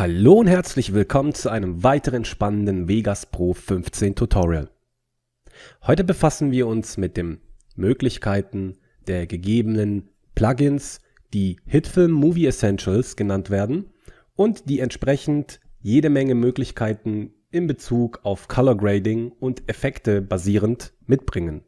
Hallo und herzlich willkommen zu einem weiteren spannenden Vegas Pro 15 Tutorial. Heute befassen wir uns mit den Möglichkeiten der gegebenen Plugins, die Hitfilm Movie Essentials genannt werden und die entsprechend jede Menge Möglichkeiten in Bezug auf Color Grading und Effekte basierend mitbringen.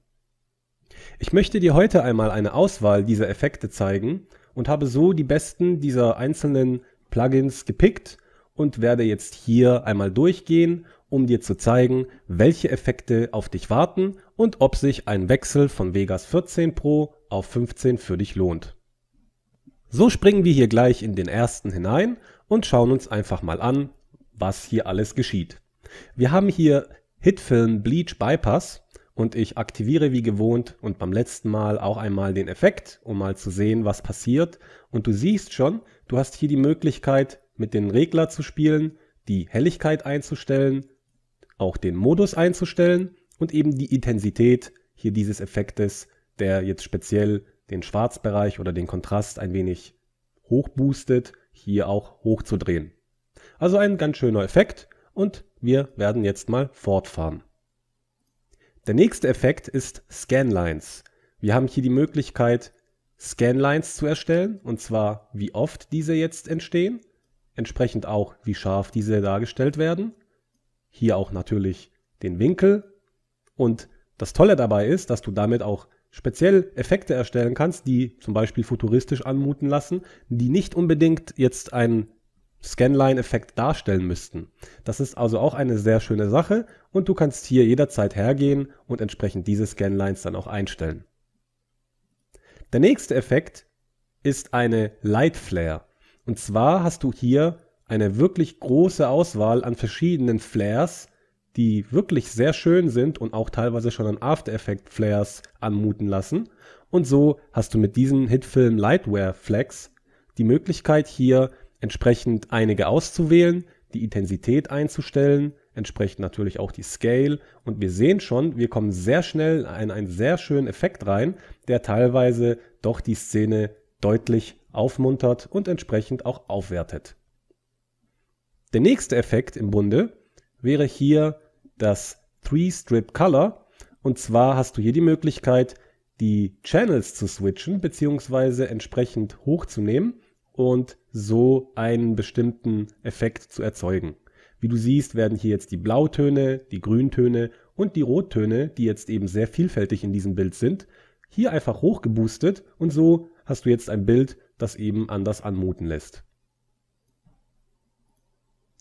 Ich möchte dir heute einmal eine Auswahl dieser Effekte zeigen und habe so die besten dieser einzelnen Plugins gepickt und werde jetzt hier einmal durchgehen, um dir zu zeigen, welche Effekte auf dich warten und ob sich ein Wechsel von Vegas 14 Pro auf 15 für dich lohnt. So springen wir hier gleich in den ersten hinein und schauen uns einfach mal an, was hier alles geschieht. Wir haben hier Hitfilm Bleach Bypass und ich aktiviere wie gewohnt und beim letzten Mal auch einmal den Effekt, um mal zu sehen, was passiert. Und du siehst schon, du hast hier die Möglichkeit, mit den Regler zu spielen, die Helligkeit einzustellen, auch den Modus einzustellen und eben die Intensität hier dieses Effektes, der jetzt speziell den Schwarzbereich oder den Kontrast ein wenig hochboostet, hier auch hochzudrehen. Also ein ganz schöner Effekt und wir werden jetzt mal fortfahren. Der nächste Effekt ist Scanlines. Wir haben hier die Möglichkeit, Scanlines zu erstellen und zwar wie oft diese jetzt entstehen entsprechend auch, wie scharf diese dargestellt werden. Hier auch natürlich den Winkel. Und das Tolle dabei ist, dass du damit auch speziell Effekte erstellen kannst, die zum Beispiel futuristisch anmuten lassen, die nicht unbedingt jetzt einen Scanline-Effekt darstellen müssten. Das ist also auch eine sehr schöne Sache und du kannst hier jederzeit hergehen und entsprechend diese Scanlines dann auch einstellen. Der nächste Effekt ist eine Light Flare. Und zwar hast du hier eine wirklich große Auswahl an verschiedenen Flares, die wirklich sehr schön sind und auch teilweise schon an After Effect Flares anmuten lassen. Und so hast du mit diesem Hitfilm Lightwear Flex die Möglichkeit hier entsprechend einige auszuwählen, die Intensität einzustellen, entsprechend natürlich auch die Scale. Und wir sehen schon, wir kommen sehr schnell in einen sehr schönen Effekt rein, der teilweise doch die Szene deutlich aufmuntert und entsprechend auch aufwertet. Der nächste Effekt im Bunde wäre hier das Three-Strip-Color. Und zwar hast du hier die Möglichkeit, die Channels zu switchen bzw. entsprechend hochzunehmen und so einen bestimmten Effekt zu erzeugen. Wie du siehst, werden hier jetzt die Blautöne, die Grüntöne und die Rottöne, die jetzt eben sehr vielfältig in diesem Bild sind, hier einfach hochgeboostet und so hast du jetzt ein Bild, das eben anders anmuten lässt.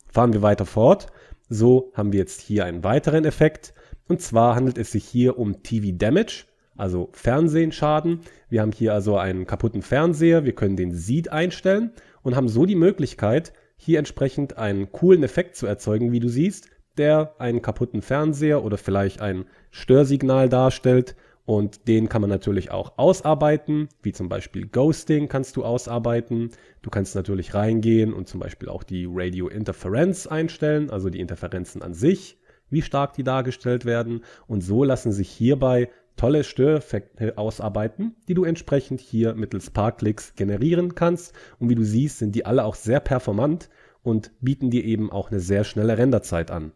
Fahren wir weiter fort. So haben wir jetzt hier einen weiteren Effekt. Und zwar handelt es sich hier um TV Damage, also Fernsehenschaden. Wir haben hier also einen kaputten Fernseher. Wir können den Seed einstellen und haben so die Möglichkeit, hier entsprechend einen coolen Effekt zu erzeugen, wie du siehst, der einen kaputten Fernseher oder vielleicht ein Störsignal darstellt und den kann man natürlich auch ausarbeiten, wie zum Beispiel Ghosting kannst du ausarbeiten. Du kannst natürlich reingehen und zum Beispiel auch die Radio Interference einstellen, also die Interferenzen an sich, wie stark die dargestellt werden. Und so lassen sich hierbei tolle Störeffekte ausarbeiten, die du entsprechend hier mittels paar Klicks generieren kannst. Und wie du siehst, sind die alle auch sehr performant und bieten dir eben auch eine sehr schnelle Renderzeit an.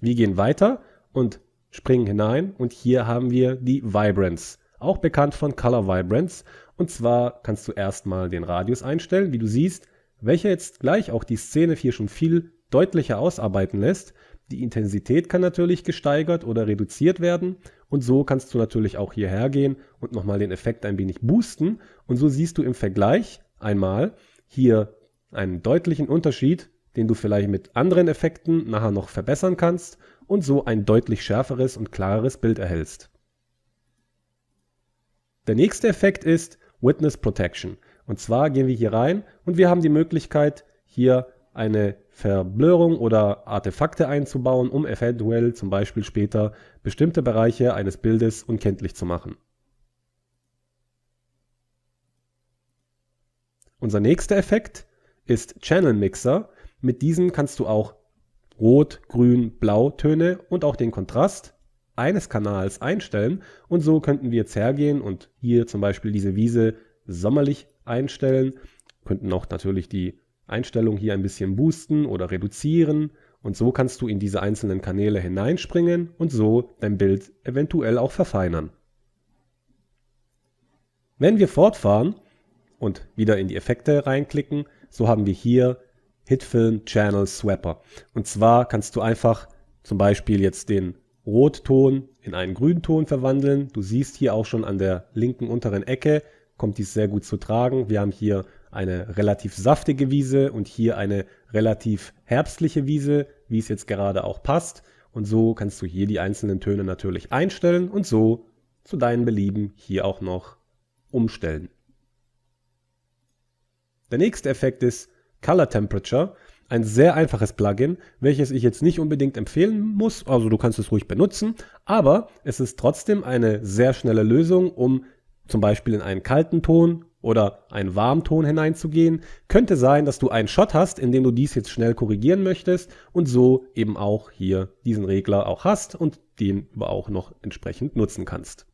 Wir gehen weiter und springen hinein und hier haben wir die Vibrance, auch bekannt von Color Vibrance. Und zwar kannst du erstmal den Radius einstellen, wie du siehst, welcher jetzt gleich auch die Szene hier schon viel deutlicher ausarbeiten lässt. Die Intensität kann natürlich gesteigert oder reduziert werden und so kannst du natürlich auch hierher gehen und nochmal den Effekt ein wenig boosten und so siehst du im Vergleich einmal hier einen deutlichen Unterschied, den du vielleicht mit anderen Effekten nachher noch verbessern kannst und so ein deutlich schärferes und klareres Bild erhältst. Der nächste Effekt ist Witness Protection. Und zwar gehen wir hier rein und wir haben die Möglichkeit, hier eine Verblörung oder Artefakte einzubauen, um eventuell zum Beispiel später bestimmte Bereiche eines Bildes unkenntlich zu machen. Unser nächster Effekt ist Channel Mixer. Mit diesen kannst du auch Rot, Grün, Blau-Töne und auch den Kontrast eines Kanals einstellen und so könnten wir jetzt hergehen und hier zum Beispiel diese Wiese sommerlich einstellen, könnten auch natürlich die Einstellung hier ein bisschen boosten oder reduzieren und so kannst du in diese einzelnen Kanäle hineinspringen und so dein Bild eventuell auch verfeinern. Wenn wir fortfahren und wieder in die Effekte reinklicken, so haben wir hier Hitfilm Channel Swapper. Und zwar kannst du einfach zum Beispiel jetzt den Rotton in einen Grünton verwandeln. Du siehst hier auch schon an der linken unteren Ecke, kommt dies sehr gut zu tragen. Wir haben hier eine relativ saftige Wiese und hier eine relativ herbstliche Wiese, wie es jetzt gerade auch passt. Und so kannst du hier die einzelnen Töne natürlich einstellen und so zu deinen Belieben hier auch noch umstellen. Der nächste Effekt ist, Color Temperature, ein sehr einfaches Plugin, welches ich jetzt nicht unbedingt empfehlen muss, also du kannst es ruhig benutzen, aber es ist trotzdem eine sehr schnelle Lösung, um zum Beispiel in einen kalten Ton oder einen warmen Ton hineinzugehen. Könnte sein, dass du einen Shot hast, in dem du dies jetzt schnell korrigieren möchtest und so eben auch hier diesen Regler auch hast und den aber auch noch entsprechend nutzen kannst.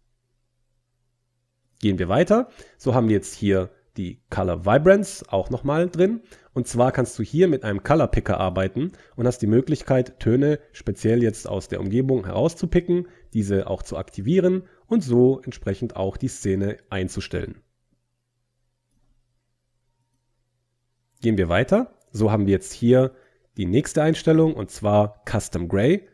Gehen wir weiter. So haben wir jetzt hier die Color Vibrance auch nochmal drin. Und zwar kannst du hier mit einem Color Picker arbeiten und hast die Möglichkeit, Töne speziell jetzt aus der Umgebung herauszupicken, diese auch zu aktivieren und so entsprechend auch die Szene einzustellen. Gehen wir weiter. So haben wir jetzt hier die nächste Einstellung und zwar Custom Gray.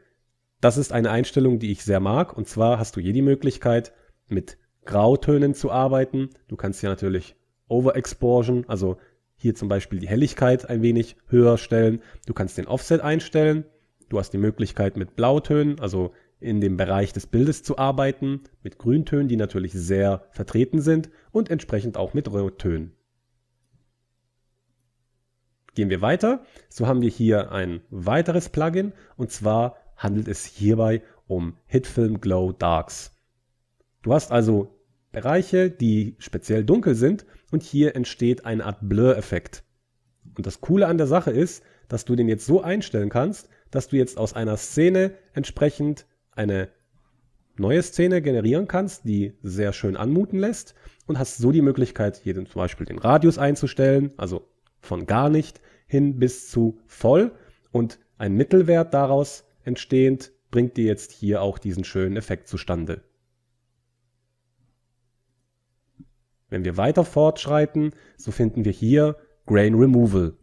Das ist eine Einstellung, die ich sehr mag. Und zwar hast du hier die Möglichkeit, mit Grautönen zu arbeiten. Du kannst hier natürlich Overexplosion, also hier zum Beispiel die Helligkeit ein wenig höher stellen. Du kannst den Offset einstellen. Du hast die Möglichkeit mit Blautönen, also in dem Bereich des Bildes zu arbeiten, mit Grüntönen, die natürlich sehr vertreten sind und entsprechend auch mit Rottönen. Gehen wir weiter. So haben wir hier ein weiteres Plugin und zwar handelt es hierbei um Hitfilm Glow Darks. Du hast also Bereiche, die speziell dunkel sind und hier entsteht eine Art Blur-Effekt. Und das Coole an der Sache ist, dass du den jetzt so einstellen kannst, dass du jetzt aus einer Szene entsprechend eine neue Szene generieren kannst, die sehr schön anmuten lässt und hast so die Möglichkeit, hier zum Beispiel den Radius einzustellen, also von gar nicht hin bis zu voll und ein Mittelwert daraus entstehend bringt dir jetzt hier auch diesen schönen Effekt zustande. Wenn wir weiter fortschreiten, so finden wir hier Grain Removal.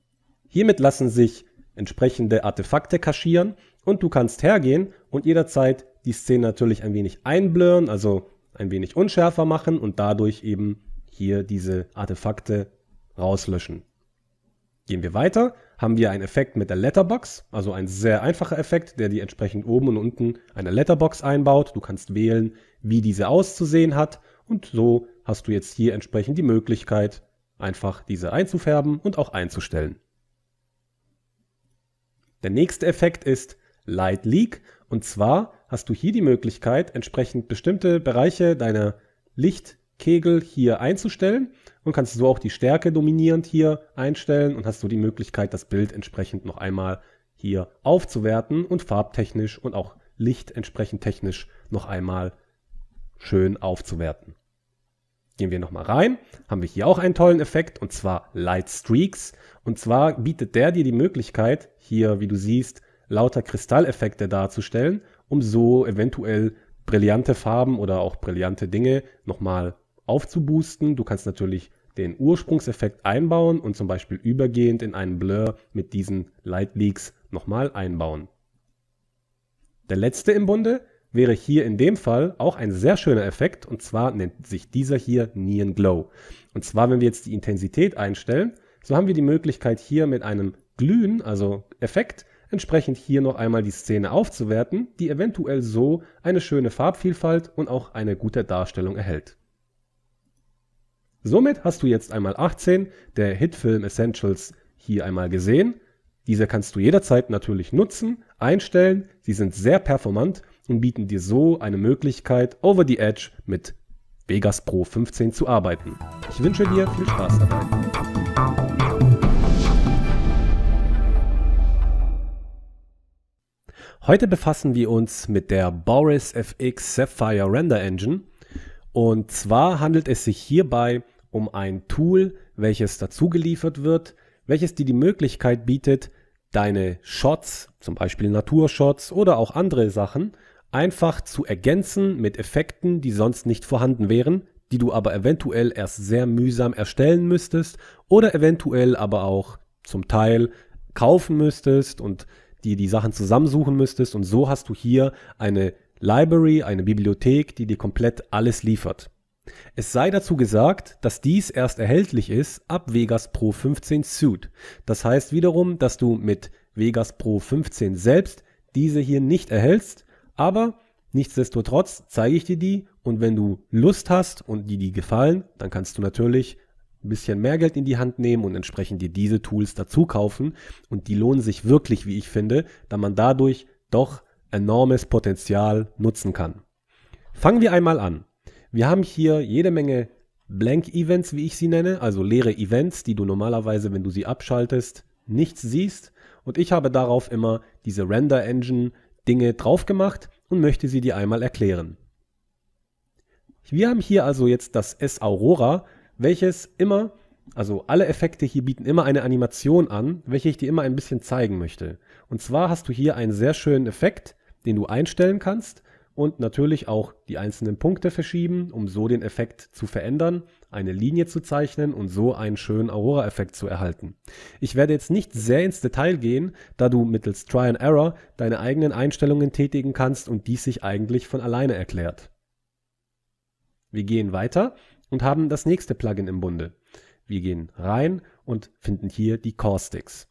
Hiermit lassen sich entsprechende Artefakte kaschieren und du kannst hergehen und jederzeit die Szene natürlich ein wenig einblurren, also ein wenig unschärfer machen und dadurch eben hier diese Artefakte rauslöschen. Gehen wir weiter, haben wir einen Effekt mit der Letterbox, also ein sehr einfacher Effekt, der dir entsprechend oben und unten eine Letterbox einbaut. Du kannst wählen, wie diese auszusehen hat und so hast du jetzt hier entsprechend die Möglichkeit, einfach diese einzufärben und auch einzustellen. Der nächste Effekt ist Light Leak und zwar hast du hier die Möglichkeit, entsprechend bestimmte Bereiche deiner Lichtkegel hier einzustellen und kannst so auch die Stärke dominierend hier einstellen und hast so die Möglichkeit, das Bild entsprechend noch einmal hier aufzuwerten und farbtechnisch und auch Licht entsprechend technisch noch einmal schön aufzuwerten. Gehen wir nochmal rein, haben wir hier auch einen tollen Effekt und zwar Light Streaks. Und zwar bietet der dir die Möglichkeit, hier, wie du siehst, lauter Kristalleffekte darzustellen, um so eventuell brillante Farben oder auch brillante Dinge nochmal aufzuboosten. Du kannst natürlich den Ursprungseffekt einbauen und zum Beispiel übergehend in einen Blur mit diesen Light Leaks nochmal einbauen. Der letzte im Bunde wäre hier in dem Fall auch ein sehr schöner Effekt und zwar nennt sich dieser hier Neon Glow. Und zwar, wenn wir jetzt die Intensität einstellen, so haben wir die Möglichkeit hier mit einem Glühen, also Effekt, entsprechend hier noch einmal die Szene aufzuwerten, die eventuell so eine schöne Farbvielfalt und auch eine gute Darstellung erhält. Somit hast du jetzt einmal 18 der Hitfilm Essentials hier einmal gesehen. Diese kannst du jederzeit natürlich nutzen, einstellen, sie sind sehr performant und bieten dir so eine Möglichkeit, over the edge mit Vegas Pro 15 zu arbeiten. Ich wünsche dir viel Spaß dabei. Heute befassen wir uns mit der Boris FX Sapphire Render Engine und zwar handelt es sich hierbei um ein Tool, welches dazugeliefert wird, welches dir die Möglichkeit bietet, deine Shots, zum Beispiel Naturshots oder auch andere Sachen, einfach zu ergänzen mit Effekten, die sonst nicht vorhanden wären, die du aber eventuell erst sehr mühsam erstellen müsstest oder eventuell aber auch zum Teil kaufen müsstest und die die Sachen zusammensuchen müsstest und so hast du hier eine Library, eine Bibliothek, die dir komplett alles liefert. Es sei dazu gesagt, dass dies erst erhältlich ist ab Vegas Pro 15 Suite. Das heißt wiederum, dass du mit Vegas Pro 15 selbst diese hier nicht erhältst, aber nichtsdestotrotz zeige ich dir die und wenn du Lust hast und die die gefallen, dann kannst du natürlich ein bisschen mehr Geld in die Hand nehmen und entsprechend dir diese Tools dazu kaufen und die lohnen sich wirklich, wie ich finde, da man dadurch doch enormes Potenzial nutzen kann. Fangen wir einmal an. Wir haben hier jede Menge Blank Events, wie ich sie nenne, also leere Events, die du normalerweise, wenn du sie abschaltest, nichts siehst. Und ich habe darauf immer diese Render Engine Dinge drauf gemacht und möchte sie dir einmal erklären. Wir haben hier also jetzt das S Aurora, welches immer, also alle Effekte hier bieten immer eine Animation an, welche ich dir immer ein bisschen zeigen möchte. Und zwar hast du hier einen sehr schönen Effekt, den du einstellen kannst und natürlich auch die einzelnen Punkte verschieben, um so den Effekt zu verändern eine Linie zu zeichnen und so einen schönen Aurora-Effekt zu erhalten. Ich werde jetzt nicht sehr ins Detail gehen, da du mittels Try and Error deine eigenen Einstellungen tätigen kannst und dies sich eigentlich von alleine erklärt. Wir gehen weiter und haben das nächste Plugin im Bunde. Wir gehen rein und finden hier die Caustics.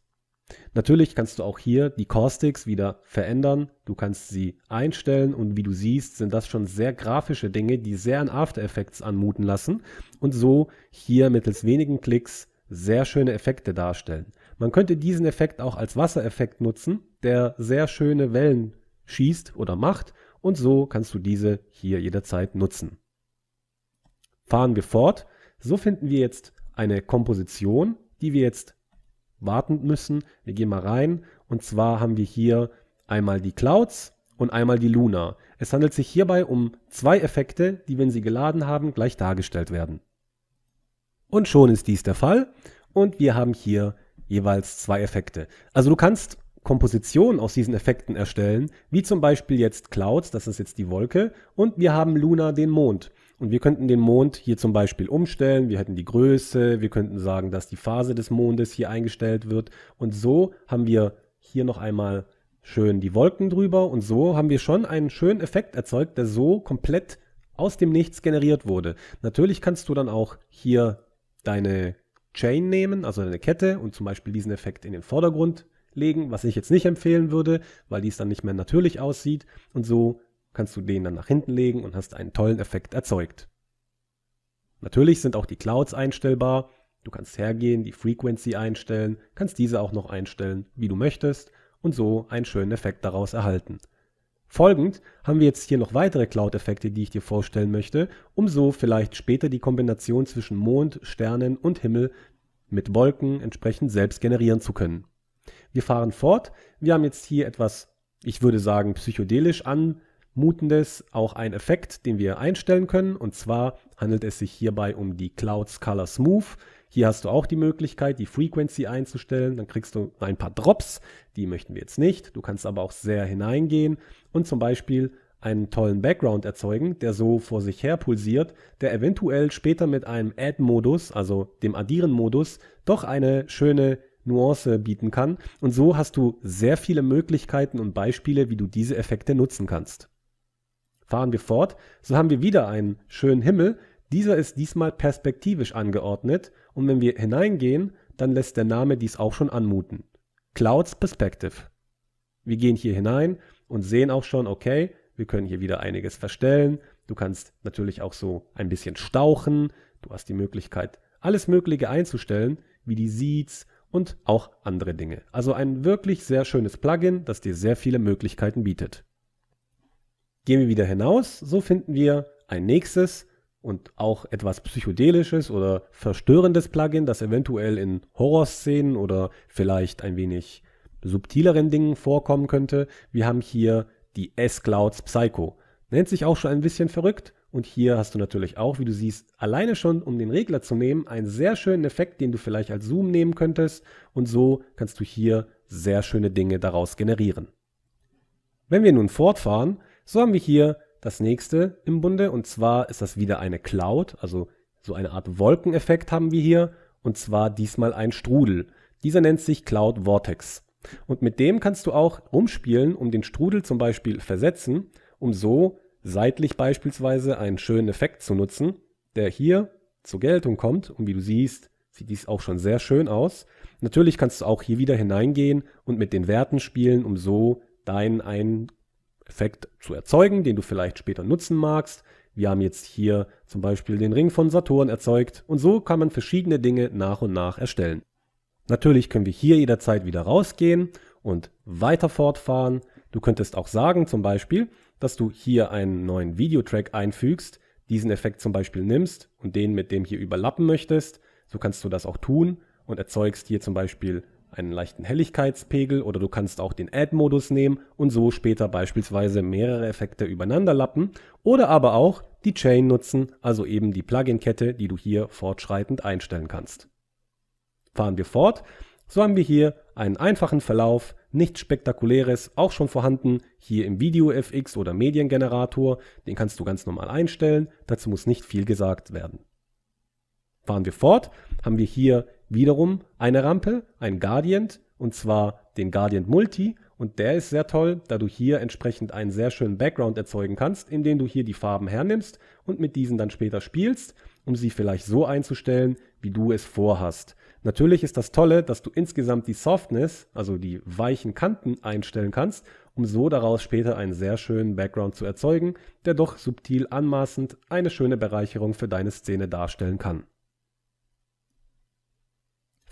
Natürlich kannst du auch hier die Caustics wieder verändern. Du kannst sie einstellen und wie du siehst, sind das schon sehr grafische Dinge, die sehr an After Effects anmuten lassen und so hier mittels wenigen Klicks sehr schöne Effekte darstellen. Man könnte diesen Effekt auch als Wassereffekt nutzen, der sehr schöne Wellen schießt oder macht und so kannst du diese hier jederzeit nutzen. Fahren wir fort. So finden wir jetzt eine Komposition, die wir jetzt warten müssen. Wir gehen mal rein. Und zwar haben wir hier einmal die Clouds und einmal die Luna. Es handelt sich hierbei um zwei Effekte, die, wenn sie geladen haben, gleich dargestellt werden. Und schon ist dies der Fall. Und wir haben hier jeweils zwei Effekte. Also du kannst Kompositionen aus diesen Effekten erstellen, wie zum Beispiel jetzt Clouds, das ist jetzt die Wolke, und wir haben Luna, den Mond. Und wir könnten den Mond hier zum Beispiel umstellen, wir hätten die Größe, wir könnten sagen, dass die Phase des Mondes hier eingestellt wird. Und so haben wir hier noch einmal schön die Wolken drüber und so haben wir schon einen schönen Effekt erzeugt, der so komplett aus dem Nichts generiert wurde. Natürlich kannst du dann auch hier deine Chain nehmen, also deine Kette und zum Beispiel diesen Effekt in den Vordergrund legen, was ich jetzt nicht empfehlen würde, weil dies dann nicht mehr natürlich aussieht und so kannst du den dann nach hinten legen und hast einen tollen Effekt erzeugt. Natürlich sind auch die Clouds einstellbar. Du kannst hergehen, die Frequency einstellen, kannst diese auch noch einstellen, wie du möchtest und so einen schönen Effekt daraus erhalten. Folgend haben wir jetzt hier noch weitere Cloud-Effekte, die ich dir vorstellen möchte, um so vielleicht später die Kombination zwischen Mond, Sternen und Himmel mit Wolken entsprechend selbst generieren zu können. Wir fahren fort. Wir haben jetzt hier etwas, ich würde sagen, psychedelisch an Mutendes auch ein Effekt, den wir einstellen können. Und zwar handelt es sich hierbei um die Clouds Color Smooth. Hier hast du auch die Möglichkeit, die Frequency einzustellen. Dann kriegst du ein paar Drops. Die möchten wir jetzt nicht. Du kannst aber auch sehr hineingehen und zum Beispiel einen tollen Background erzeugen, der so vor sich her pulsiert, der eventuell später mit einem Add-Modus, also dem Addieren-Modus, doch eine schöne Nuance bieten kann. Und so hast du sehr viele Möglichkeiten und Beispiele, wie du diese Effekte nutzen kannst. Fahren wir fort, so haben wir wieder einen schönen Himmel. Dieser ist diesmal perspektivisch angeordnet und wenn wir hineingehen, dann lässt der Name dies auch schon anmuten. Clouds Perspective. Wir gehen hier hinein und sehen auch schon, okay, wir können hier wieder einiges verstellen. Du kannst natürlich auch so ein bisschen stauchen. Du hast die Möglichkeit, alles Mögliche einzustellen, wie die Seeds und auch andere Dinge. Also ein wirklich sehr schönes Plugin, das dir sehr viele Möglichkeiten bietet. Gehen wir wieder hinaus, so finden wir ein nächstes und auch etwas psychedelisches oder verstörendes Plugin, das eventuell in Horrorszenen oder vielleicht ein wenig subtileren Dingen vorkommen könnte. Wir haben hier die S-Clouds Psycho. Nennt sich auch schon ein bisschen verrückt. Und hier hast du natürlich auch, wie du siehst, alleine schon, um den Regler zu nehmen, einen sehr schönen Effekt, den du vielleicht als Zoom nehmen könntest. Und so kannst du hier sehr schöne Dinge daraus generieren. Wenn wir nun fortfahren, so haben wir hier das nächste im Bunde und zwar ist das wieder eine Cloud, also so eine Art Wolkeneffekt haben wir hier und zwar diesmal ein Strudel. Dieser nennt sich Cloud Vortex und mit dem kannst du auch rumspielen, um den Strudel zum Beispiel versetzen, um so seitlich beispielsweise einen schönen Effekt zu nutzen, der hier zur Geltung kommt und wie du siehst, sieht dies auch schon sehr schön aus. Natürlich kannst du auch hier wieder hineingehen und mit den Werten spielen, um so deinen einen Effekt zu erzeugen, den du vielleicht später nutzen magst. Wir haben jetzt hier zum Beispiel den Ring von Saturn erzeugt und so kann man verschiedene Dinge nach und nach erstellen. Natürlich können wir hier jederzeit wieder rausgehen und weiter fortfahren. Du könntest auch sagen zum Beispiel, dass du hier einen neuen Videotrack einfügst, diesen Effekt zum Beispiel nimmst und den mit dem hier überlappen möchtest. So kannst du das auch tun und erzeugst hier zum Beispiel einen leichten Helligkeitspegel oder du kannst auch den Add-Modus nehmen und so später beispielsweise mehrere Effekte übereinander lappen oder aber auch die Chain nutzen, also eben die Plugin-Kette, die du hier fortschreitend einstellen kannst. Fahren wir fort, so haben wir hier einen einfachen Verlauf, nichts Spektakuläres, auch schon vorhanden, hier im Video-FX oder Mediengenerator, den kannst du ganz normal einstellen, dazu muss nicht viel gesagt werden. Fahren wir fort, haben wir hier wiederum eine Rampe, ein Guardian, und zwar den Guardian Multi. Und der ist sehr toll, da du hier entsprechend einen sehr schönen Background erzeugen kannst, indem du hier die Farben hernimmst und mit diesen dann später spielst, um sie vielleicht so einzustellen, wie du es vorhast. Natürlich ist das Tolle, dass du insgesamt die Softness, also die weichen Kanten einstellen kannst, um so daraus später einen sehr schönen Background zu erzeugen, der doch subtil anmaßend eine schöne Bereicherung für deine Szene darstellen kann.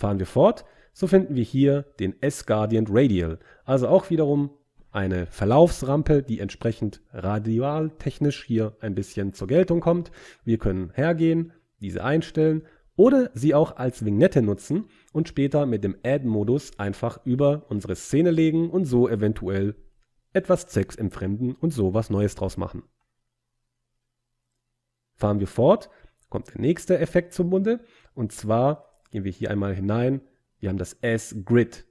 Fahren wir fort, so finden wir hier den s guardian Radial, also auch wiederum eine Verlaufsrampe, die entsprechend radialtechnisch hier ein bisschen zur Geltung kommt. Wir können hergehen, diese einstellen oder sie auch als Vignette nutzen und später mit dem Add-Modus einfach über unsere Szene legen und so eventuell etwas Sex entfremden und so was Neues draus machen. Fahren wir fort, kommt der nächste Effekt zum Bunde und zwar Gehen wir hier einmal hinein. Wir haben das S-Grid,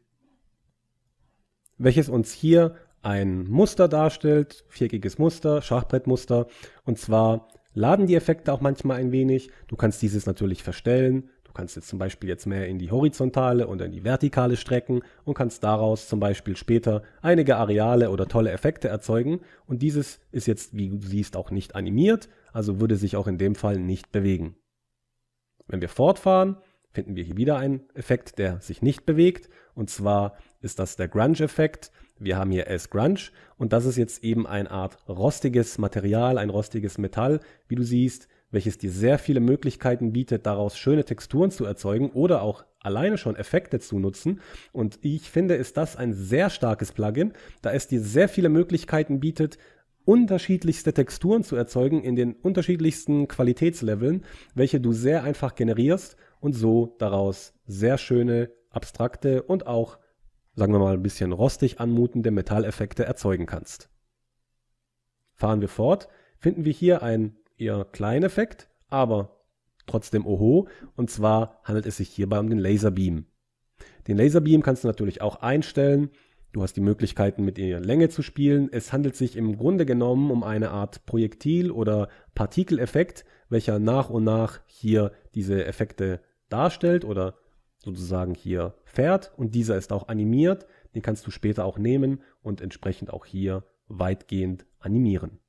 welches uns hier ein Muster darstellt, viereckiges Muster, Schachbrettmuster. Und zwar laden die Effekte auch manchmal ein wenig. Du kannst dieses natürlich verstellen. Du kannst jetzt zum Beispiel jetzt mehr in die horizontale und in die vertikale strecken und kannst daraus zum Beispiel später einige Areale oder tolle Effekte erzeugen. Und dieses ist jetzt, wie du siehst, auch nicht animiert, also würde sich auch in dem Fall nicht bewegen. Wenn wir fortfahren, finden wir hier wieder einen Effekt, der sich nicht bewegt. Und zwar ist das der Grunge-Effekt. Wir haben hier S-Grunge und das ist jetzt eben eine Art rostiges Material, ein rostiges Metall, wie du siehst, welches dir sehr viele Möglichkeiten bietet, daraus schöne Texturen zu erzeugen oder auch alleine schon Effekte zu nutzen. Und ich finde, ist das ein sehr starkes Plugin, da es dir sehr viele Möglichkeiten bietet, unterschiedlichste Texturen zu erzeugen in den unterschiedlichsten Qualitätsleveln, welche du sehr einfach generierst und so daraus sehr schöne, abstrakte und auch, sagen wir mal, ein bisschen rostig anmutende Metalleffekte erzeugen kannst. Fahren wir fort, finden wir hier einen eher kleinen Effekt, aber trotzdem oho, und zwar handelt es sich hierbei um den Laserbeam. Den Laserbeam kannst du natürlich auch einstellen, Du hast die Möglichkeiten, mit ihrer Länge zu spielen. Es handelt sich im Grunde genommen um eine Art Projektil- oder Partikeleffekt, welcher nach und nach hier diese Effekte darstellt oder sozusagen hier fährt und dieser ist auch animiert. Den kannst du später auch nehmen und entsprechend auch hier weitgehend animieren.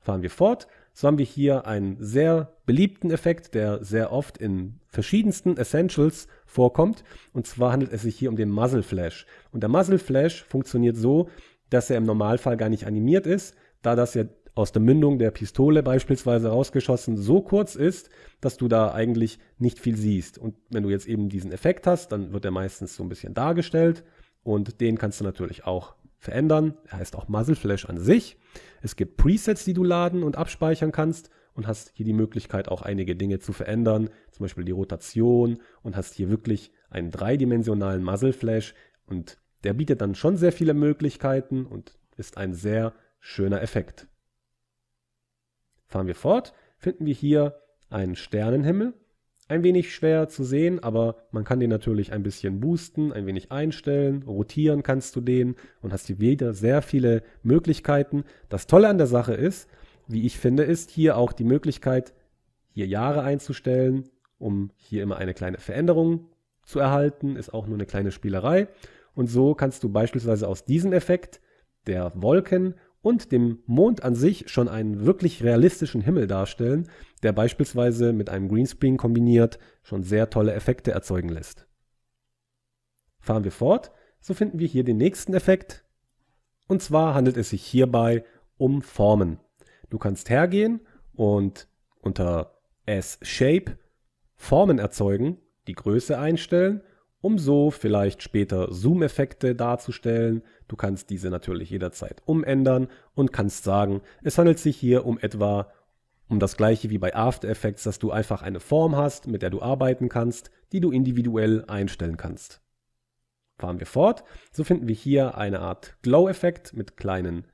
Fahren wir fort. So haben wir hier einen sehr beliebten Effekt, der sehr oft in verschiedensten Essentials vorkommt. Und zwar handelt es sich hier um den Muzzle Flash. Und der Muzzle Flash funktioniert so, dass er im Normalfall gar nicht animiert ist, da das ja aus der Mündung der Pistole beispielsweise rausgeschossen so kurz ist, dass du da eigentlich nicht viel siehst. Und wenn du jetzt eben diesen Effekt hast, dann wird er meistens so ein bisschen dargestellt und den kannst du natürlich auch verändern. Er heißt auch Muzzle Flash an sich. Es gibt Presets, die du laden und abspeichern kannst und hast hier die Möglichkeit auch einige Dinge zu verändern, zum Beispiel die Rotation und hast hier wirklich einen dreidimensionalen Muzzle Flash und der bietet dann schon sehr viele Möglichkeiten und ist ein sehr schöner Effekt. Fahren wir fort, finden wir hier einen Sternenhimmel. Ein wenig schwer zu sehen, aber man kann den natürlich ein bisschen boosten, ein wenig einstellen, rotieren kannst du den und hast hier wieder sehr viele Möglichkeiten. Das Tolle an der Sache ist, wie ich finde, ist hier auch die Möglichkeit, hier Jahre einzustellen, um hier immer eine kleine Veränderung zu erhalten, ist auch nur eine kleine Spielerei. Und so kannst du beispielsweise aus diesem Effekt der Wolken und dem Mond an sich schon einen wirklich realistischen Himmel darstellen, der beispielsweise mit einem Greenscreen kombiniert schon sehr tolle Effekte erzeugen lässt. Fahren wir fort, so finden wir hier den nächsten Effekt. Und zwar handelt es sich hierbei um Formen. Du kannst hergehen und unter S-Shape Formen erzeugen, die Größe einstellen um so vielleicht später Zoom-Effekte darzustellen. Du kannst diese natürlich jederzeit umändern und kannst sagen, es handelt sich hier um etwa um das gleiche wie bei After Effects, dass du einfach eine Form hast, mit der du arbeiten kannst, die du individuell einstellen kannst. Fahren wir fort, so finden wir hier eine Art Glow-Effekt mit kleinen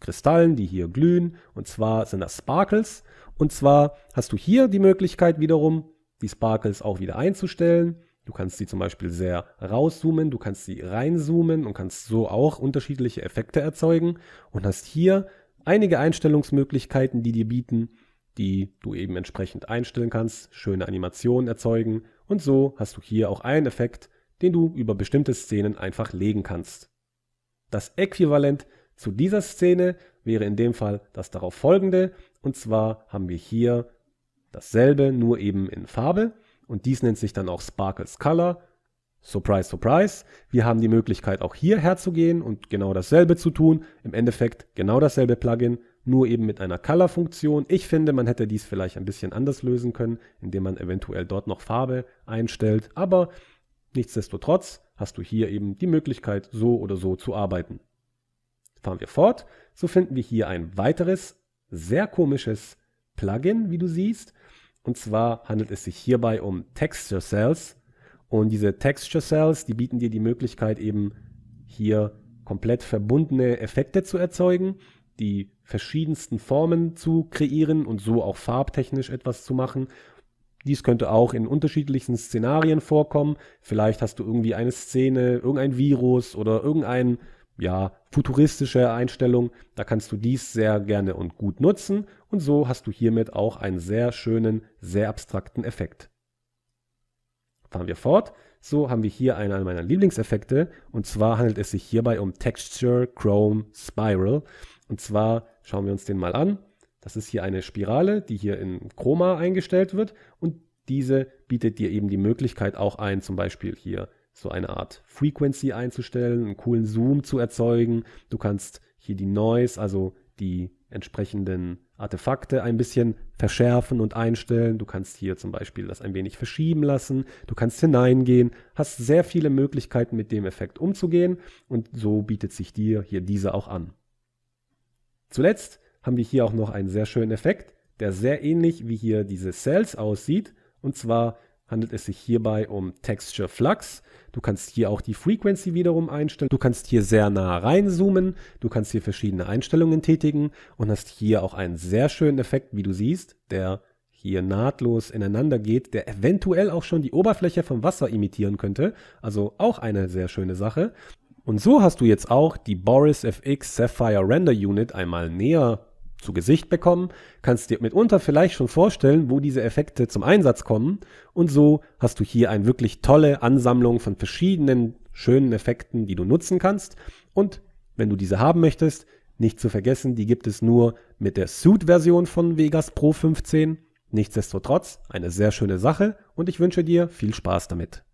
Kristallen, die hier glühen, und zwar sind das Sparkles. Und zwar hast du hier die Möglichkeit wiederum, die Sparkles auch wieder einzustellen. Du kannst sie zum Beispiel sehr rauszoomen, du kannst sie reinzoomen und kannst so auch unterschiedliche Effekte erzeugen und hast hier einige Einstellungsmöglichkeiten, die dir bieten, die du eben entsprechend einstellen kannst, schöne Animationen erzeugen und so hast du hier auch einen Effekt, den du über bestimmte Szenen einfach legen kannst. Das Äquivalent zu dieser Szene wäre in dem Fall das darauf folgende und zwar haben wir hier dasselbe, nur eben in Farbe und dies nennt sich dann auch Sparkles Color. Surprise, surprise. Wir haben die Möglichkeit auch hier herzugehen und genau dasselbe zu tun. Im Endeffekt genau dasselbe Plugin, nur eben mit einer Color-Funktion. Ich finde, man hätte dies vielleicht ein bisschen anders lösen können, indem man eventuell dort noch Farbe einstellt. Aber nichtsdestotrotz hast du hier eben die Möglichkeit, so oder so zu arbeiten. Fahren wir fort, so finden wir hier ein weiteres, sehr komisches Plugin, wie du siehst. Und zwar handelt es sich hierbei um Texture Cells. Und diese Texture Cells, die bieten dir die Möglichkeit, eben hier komplett verbundene Effekte zu erzeugen, die verschiedensten Formen zu kreieren und so auch farbtechnisch etwas zu machen. Dies könnte auch in unterschiedlichen Szenarien vorkommen. Vielleicht hast du irgendwie eine Szene, irgendein Virus oder irgendein ja, futuristische Einstellung. Da kannst du dies sehr gerne und gut nutzen und so hast du hiermit auch einen sehr schönen, sehr abstrakten Effekt. Fahren wir fort. So haben wir hier einen meiner Lieblingseffekte und zwar handelt es sich hierbei um Texture Chrome Spiral. Und zwar schauen wir uns den mal an. Das ist hier eine Spirale, die hier in Chroma eingestellt wird und diese bietet dir eben die Möglichkeit auch ein, zum Beispiel hier so eine Art Frequency einzustellen, einen coolen Zoom zu erzeugen. Du kannst hier die Noise, also die entsprechenden Artefakte ein bisschen verschärfen und einstellen. Du kannst hier zum Beispiel das ein wenig verschieben lassen. Du kannst hineingehen. Hast sehr viele Möglichkeiten, mit dem Effekt umzugehen. Und so bietet sich dir hier diese auch an. Zuletzt haben wir hier auch noch einen sehr schönen Effekt, der sehr ähnlich wie hier diese Cells aussieht. Und zwar handelt es sich hierbei um Texture Flux. Du kannst hier auch die Frequency wiederum einstellen. Du kannst hier sehr nah reinzoomen. Du kannst hier verschiedene Einstellungen tätigen und hast hier auch einen sehr schönen Effekt, wie du siehst, der hier nahtlos ineinander geht, der eventuell auch schon die Oberfläche vom Wasser imitieren könnte. Also auch eine sehr schöne Sache. Und so hast du jetzt auch die Boris FX Sapphire Render Unit einmal näher zu Gesicht bekommen, kannst dir mitunter vielleicht schon vorstellen, wo diese Effekte zum Einsatz kommen und so hast du hier eine wirklich tolle Ansammlung von verschiedenen schönen Effekten, die du nutzen kannst und wenn du diese haben möchtest, nicht zu vergessen, die gibt es nur mit der suit version von Vegas Pro 15. Nichtsdestotrotz eine sehr schöne Sache und ich wünsche dir viel Spaß damit.